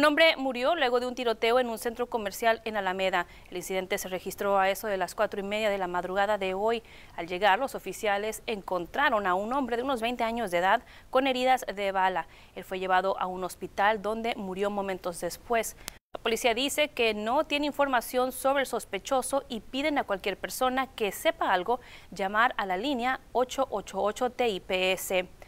Un hombre murió luego de un tiroteo en un centro comercial en Alameda. El incidente se registró a eso de las cuatro y media de la madrugada de hoy. Al llegar, los oficiales encontraron a un hombre de unos 20 años de edad con heridas de bala. Él fue llevado a un hospital donde murió momentos después. La policía dice que no tiene información sobre el sospechoso y piden a cualquier persona que sepa algo llamar a la línea 888 TIPS.